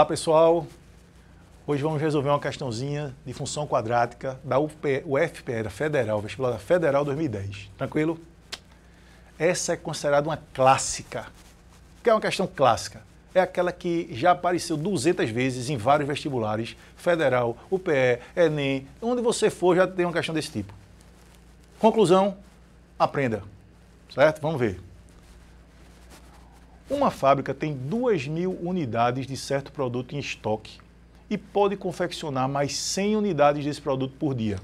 Olá pessoal, hoje vamos resolver uma questãozinha de função quadrática da UFPE, Federal, vestibular Federal 2010, tranquilo? Essa é considerada uma clássica. O que é uma questão clássica? É aquela que já apareceu 200 vezes em vários vestibulares, Federal, UPE, Enem, onde você for já tem uma questão desse tipo. Conclusão, aprenda, certo? Vamos ver. Uma fábrica tem 2 mil unidades de certo produto em estoque e pode confeccionar mais 100 unidades desse produto por dia.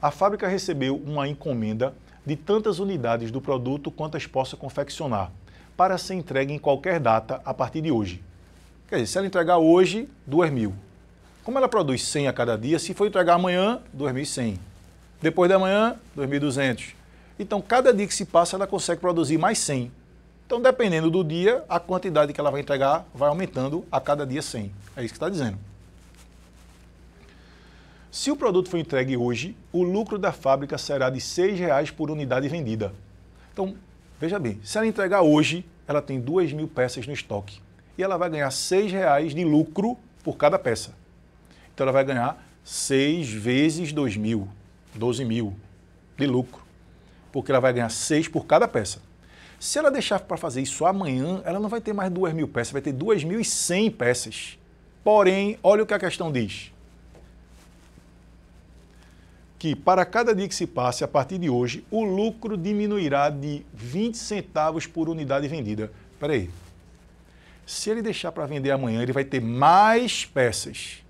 A fábrica recebeu uma encomenda de tantas unidades do produto quantas possa confeccionar, para ser entregue em qualquer data a partir de hoje. Quer dizer, se ela entregar hoje, 2 mil. Como ela produz 100 a cada dia, se for entregar amanhã, 2.100. Depois da manhã, 2.200. Então, cada dia que se passa, ela consegue produzir mais 100. Então, dependendo do dia, a quantidade que ela vai entregar vai aumentando a cada dia 100. É isso que está dizendo. Se o produto for entregue hoje, o lucro da fábrica será de R$ 6,00 por unidade vendida. Então, veja bem, se ela entregar hoje, ela tem 2 mil peças no estoque. E ela vai ganhar R$ 6,00 de lucro por cada peça. Então, ela vai ganhar 6 vezes 2 mil, 12 mil de lucro. Porque ela vai ganhar 6 por cada peça. Se ela deixar para fazer isso amanhã, ela não vai ter mais 2 mil peças, vai ter 2.100 peças. Porém, olha o que a questão diz. Que para cada dia que se passe a partir de hoje, o lucro diminuirá de 20 centavos por unidade vendida. Espera aí. Se ele deixar para vender amanhã, ele vai ter mais peças,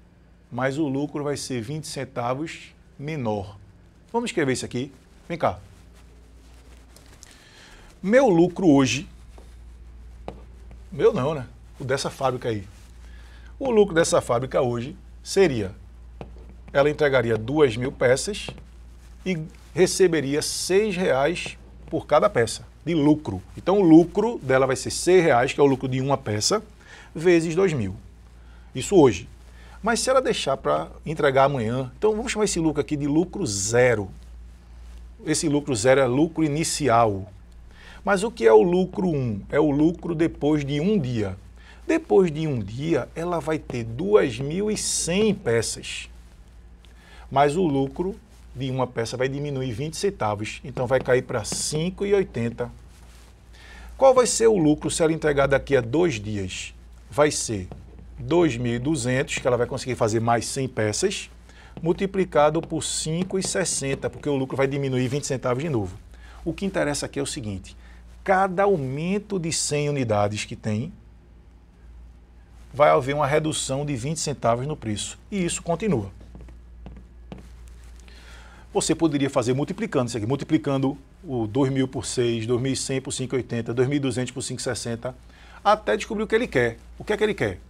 mas o lucro vai ser 20 centavos menor. Vamos escrever isso aqui? Vem cá. Meu lucro hoje, meu não, né? O dessa fábrica aí. O lucro dessa fábrica hoje seria, ela entregaria 2 mil peças e receberia 6 reais por cada peça de lucro. Então o lucro dela vai ser 6 reais, que é o lucro de uma peça, vezes 2 mil. Isso hoje. Mas se ela deixar para entregar amanhã, então vamos chamar esse lucro aqui de lucro zero. Esse lucro zero é lucro inicial. Mas o que é o lucro 1? É o lucro depois de um dia. Depois de um dia, ela vai ter 2.100 peças. Mas o lucro de uma peça vai diminuir 20 centavos, então vai cair para 5,80. Qual vai ser o lucro se ela entregar daqui a dois dias? Vai ser 2.200, que ela vai conseguir fazer mais 100 peças, multiplicado por 5,60, porque o lucro vai diminuir 20 centavos de novo. O que interessa aqui é o seguinte, cada aumento de 100 unidades que tem, vai haver uma redução de 20 centavos no preço. E isso continua. Você poderia fazer multiplicando isso aqui, multiplicando o 2.000 por 6, 2.100 por 5.80, 2.200 por 5.60, até descobrir o que ele quer. O que é que ele quer?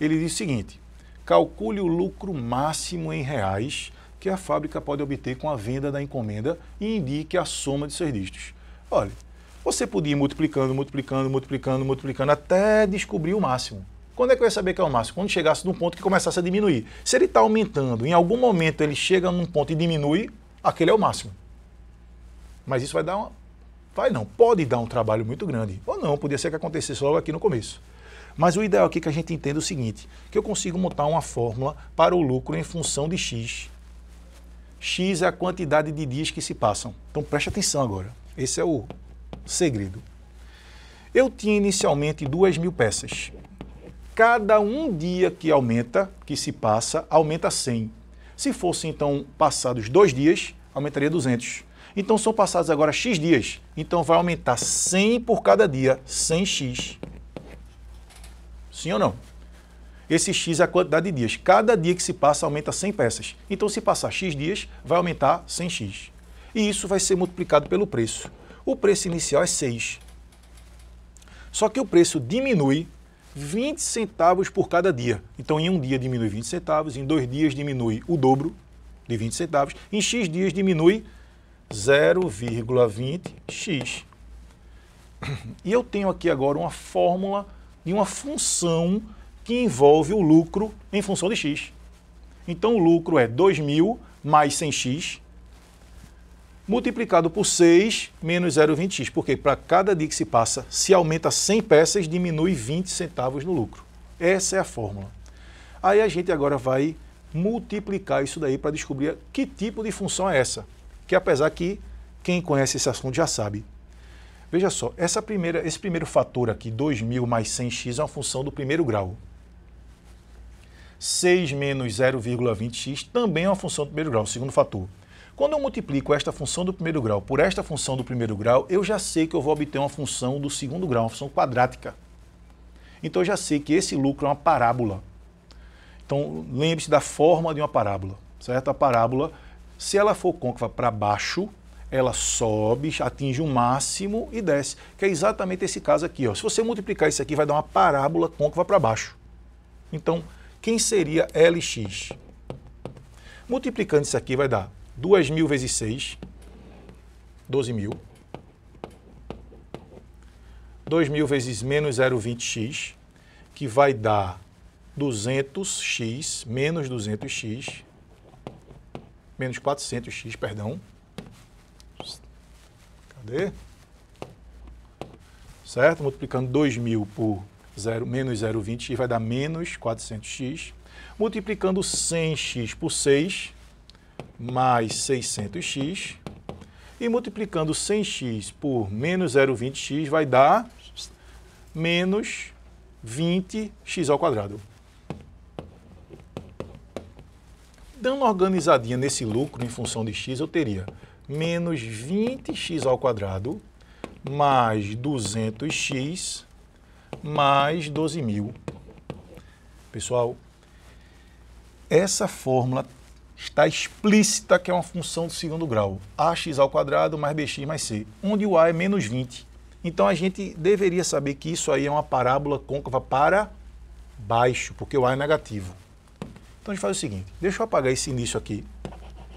Ele diz o seguinte, calcule o lucro máximo em reais que a fábrica pode obter com a venda da encomenda e indique a soma de seus dígitos. Olha, você podia ir multiplicando, multiplicando, multiplicando, multiplicando, até descobrir o máximo. Quando é que eu ia saber que é o máximo? Quando chegasse num ponto que começasse a diminuir. Se ele está aumentando, em algum momento ele chega num ponto e diminui, aquele é o máximo. Mas isso vai dar uma... Vai não, pode dar um trabalho muito grande. Ou não, podia ser que acontecesse logo aqui no começo. Mas o ideal aqui é que a gente entenda o seguinte, que eu consigo montar uma fórmula para o lucro em função de X. X é a quantidade de dias que se passam. Então preste atenção agora. Esse é o segredo. Eu tinha inicialmente duas mil peças. Cada um dia que aumenta, que se passa, aumenta 100. Se fossem então passados dois dias, aumentaria 200. Então são passados agora x dias, então vai aumentar 100 por cada dia, 100x. Sim ou não? Esse x é a quantidade de dias. Cada dia que se passa aumenta 100 peças. Então, se passar x dias, vai aumentar 100x. E isso vai ser multiplicado pelo preço o preço inicial é 6. Só que o preço diminui 20 centavos por cada dia. Então, em um dia diminui 20 centavos, em dois dias diminui o dobro de 20 centavos, em X dias diminui 0,20x. E eu tenho aqui agora uma fórmula de uma função que envolve o lucro em função de x. Então, o lucro é 2.000 mais 100x, multiplicado por 6 menos 0,20x, porque para cada dia que se passa, se aumenta 100 peças, diminui 20 centavos no lucro. Essa é a fórmula. Aí a gente agora vai multiplicar isso daí para descobrir que tipo de função é essa, que apesar que quem conhece esse assunto já sabe. Veja só, essa primeira, esse primeiro fator aqui, 2.000 mais 100x, é uma função do primeiro grau. 6 menos 0,20x também é uma função do primeiro grau, segundo fator. Quando eu multiplico esta função do primeiro grau por esta função do primeiro grau, eu já sei que eu vou obter uma função do segundo grau, uma função quadrática. Então eu já sei que esse lucro é uma parábola. Então lembre-se da forma de uma parábola, certo? A parábola, se ela for côncava para baixo, ela sobe, atinge o um máximo e desce, que é exatamente esse caso aqui. Ó. Se você multiplicar isso aqui, vai dar uma parábola côncava para baixo. Então, quem seria Lx? Multiplicando isso aqui vai dar 2.000 vezes 6, 12.000. 2.000 vezes menos 0,20x, que vai dar 200x menos 200x, menos 400x, perdão. Cadê? Certo? Multiplicando 2.000 por 0, menos 0,20 vai dar menos 400x. Multiplicando 100x por 6, mais 600x e multiplicando 100x por menos 0,20x vai dar menos 20x ao quadrado. Dando uma organizadinha nesse lucro em função de x, eu teria menos 20x ao quadrado mais 200x mais 12 mil. Pessoal, essa fórmula está explícita que é uma função do segundo grau. ax ao quadrado mais bx mais c, onde o a é menos 20. Então a gente deveria saber que isso aí é uma parábola côncava para baixo, porque o a é negativo. Então a gente faz o seguinte, deixa eu apagar esse início aqui,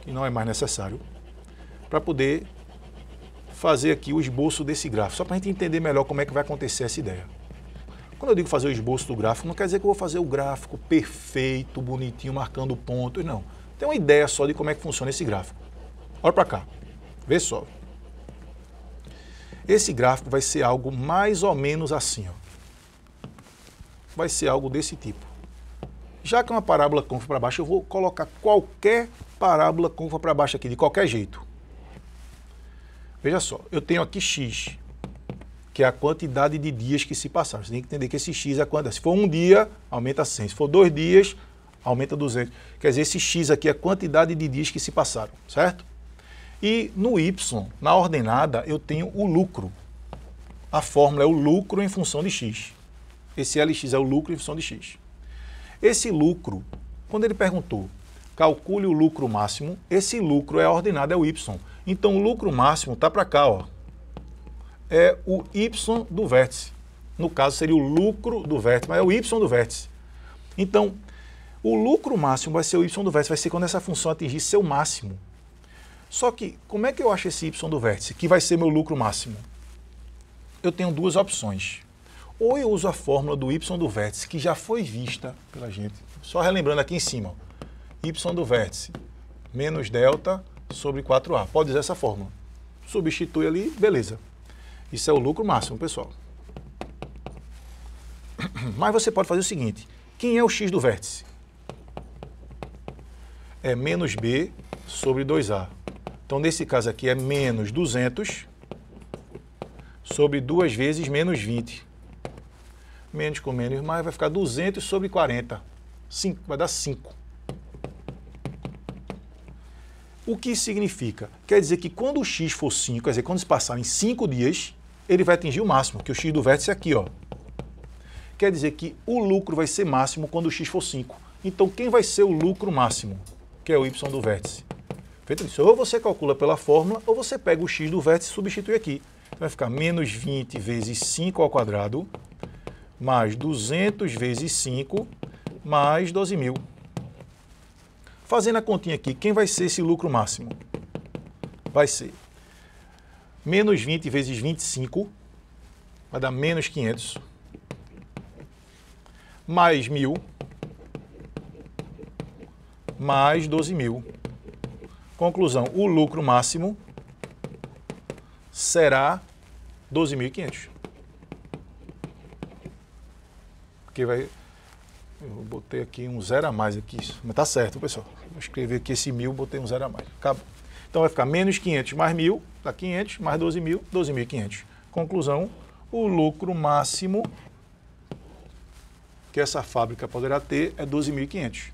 que não é mais necessário, para poder fazer aqui o esboço desse gráfico, só para a gente entender melhor como é que vai acontecer essa ideia. Quando eu digo fazer o esboço do gráfico, não quer dizer que eu vou fazer o gráfico perfeito, bonitinho, marcando pontos, não. Tem uma ideia só de como é que funciona esse gráfico. Olha para cá. Vê só. Esse gráfico vai ser algo mais ou menos assim. Ó. Vai ser algo desse tipo. Já que é uma parábola côncava para baixo, eu vou colocar qualquer parábola côncava para baixo aqui, de qualquer jeito. Veja só, eu tenho aqui x, que é a quantidade de dias que se passaram. Você tem que entender que esse x é a quantidade. É? Se for um dia, aumenta 100. Se for dois dias, aumenta 200. Quer dizer, esse X aqui é a quantidade de dias que se passaram, certo? E no Y, na ordenada, eu tenho o lucro. A fórmula é o lucro em função de X. Esse LX é o lucro em função de X. Esse lucro, quando ele perguntou, calcule o lucro máximo, esse lucro é a ordenada, é o Y. Então, o lucro máximo está para cá, ó. É o Y do vértice. No caso, seria o lucro do vértice, mas é o Y do vértice. Então, o lucro máximo vai ser o y do vértice, vai ser quando essa função atingir seu máximo. Só que, como é que eu acho esse y do vértice, que vai ser meu lucro máximo? Eu tenho duas opções. Ou eu uso a fórmula do y do vértice, que já foi vista pela gente, só relembrando aqui em cima, y do vértice menos delta sobre 4a. Pode usar essa fórmula. Substitui ali, beleza. Isso é o lucro máximo, pessoal. Mas você pode fazer o seguinte, quem é o x do vértice? é menos B sobre 2A. Então, nesse caso aqui, é menos 200 sobre 2 vezes menos 20. Menos com menos mais vai ficar 200 sobre 40. 5, vai dar 5. O que significa? Quer dizer que quando o x for 5, quer dizer, quando se passarem 5 dias, ele vai atingir o máximo, que o x do vértice é aqui, ó. Quer dizer que o lucro vai ser máximo quando o x for 5. Então, quem vai ser o lucro máximo? que é o y do vértice. Feito isso, ou você calcula pela fórmula, ou você pega o x do vértice e substitui aqui. Então, vai ficar menos 20 vezes 5 ao quadrado, mais 200 vezes 5, mais 12 mil. Fazendo a continha aqui, quem vai ser esse lucro máximo? Vai ser menos 20 vezes 25, vai dar menos 500, mais 1.000, mais 12 mil. Conclusão, o lucro máximo será 12.500. Porque vai... Eu botei aqui um zero a mais aqui, mas tá certo, pessoal. Vou escrever aqui esse mil, botei um zero a mais. Acabou. Então vai ficar menos 500 mais mil, dá 500, mais 12 mil, 12.500. Conclusão, o lucro máximo que essa fábrica poderá ter é 12.500.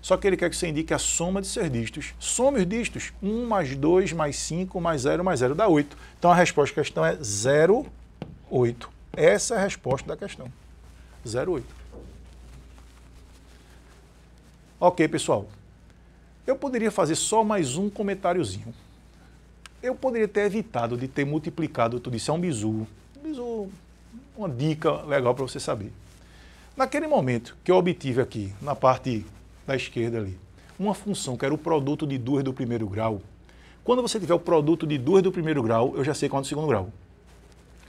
Só que ele quer que você indique a soma de ser dígitos. Some os dígitos. 1 mais 2 mais 5 mais 0 mais 0 dá 8. Então a resposta da questão é 08. Essa é a resposta da questão. 08. Ok, pessoal. Eu poderia fazer só mais um comentáriozinho. Eu poderia ter evitado de ter multiplicado tudo isso. É um bizu. Um Bizu, uma dica legal para você saber. Naquele momento que eu obtive aqui, na parte da esquerda ali. Uma função que era o produto de duas do primeiro grau. Quando você tiver o produto de duas do primeiro grau, eu já sei qual é o segundo grau.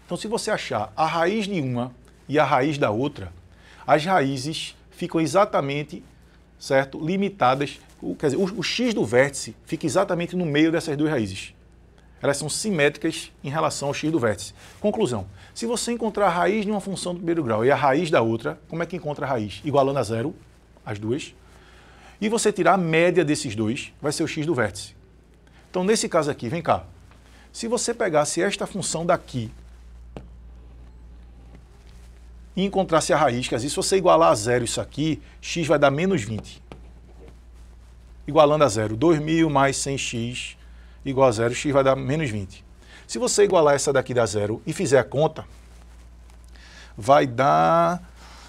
Então, se você achar a raiz de uma e a raiz da outra, as raízes ficam exatamente certo? Limitadas. Quer dizer, o, o, x do vértice fica exatamente no meio dessas duas raízes. Elas são simétricas em relação ao x do vértice. Conclusão: se você encontrar a raiz de uma função do primeiro grau e a raiz da outra, como é que encontra a raiz? Igualando a zero, as duas e você tirar a média desses dois, vai ser o x do vértice. Então, nesse caso aqui, vem cá. Se você pegasse esta função daqui e encontrasse a raiz, quer dizer, se você igualar a zero isso aqui, x vai dar menos 20. Igualando a zero, 2.000 mais 100x igual a zero, x vai dar menos 20. Se você igualar essa daqui da zero e fizer a conta, vai dar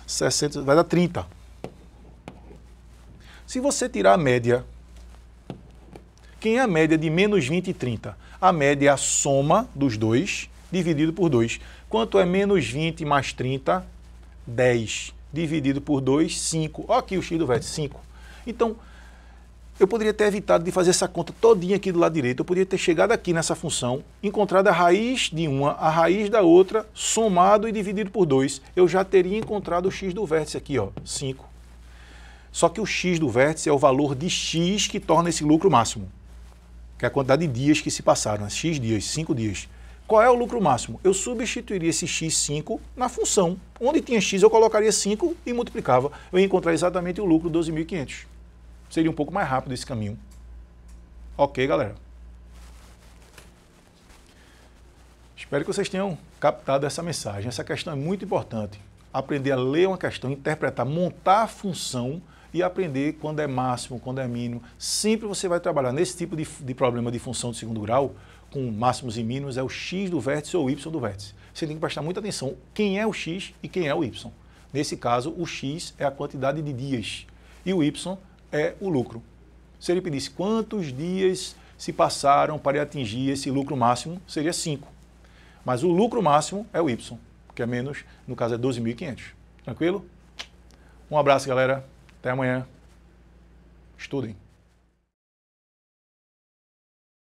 60, vai dar 30. Se você tirar a média, quem é a média de menos 20 e 30? A média é a soma dos dois dividido por 2. Quanto é menos 20 mais 30? 10. Dividido por 2, 5. Olha aqui o x do vértice, 5. Então, eu poderia ter evitado de fazer essa conta todinha aqui do lado direito. Eu poderia ter chegado aqui nessa função, encontrado a raiz de uma, a raiz da outra, somado e dividido por 2. Eu já teria encontrado o x do vértice aqui, ó, 5. Só que o x do vértice é o valor de x que torna esse lucro máximo, que é a quantidade de dias que se passaram, né? x dias, 5 dias. Qual é o lucro máximo? Eu substituiria esse x5 na função. Onde tinha x, eu colocaria 5 e multiplicava. Eu ia encontrar exatamente o lucro 12.500. Seria um pouco mais rápido esse caminho. Ok, galera? Espero que vocês tenham captado essa mensagem. Essa questão é muito importante. Aprender a ler uma questão, interpretar, montar a função e aprender quando é máximo, quando é mínimo. Sempre você vai trabalhar nesse tipo de, de problema de função de segundo grau, com máximos e mínimos, é o x do vértice ou o y do vértice. Você tem que prestar muita atenção quem é o x e quem é o y. Nesse caso, o x é a quantidade de dias e o y é o lucro. Se ele pedisse quantos dias se passaram para atingir esse lucro máximo, seria 5. Mas o lucro máximo é o Y, que é menos, no caso é 12.500. Tranquilo? Um abraço, galera. Até amanhã. Estudem.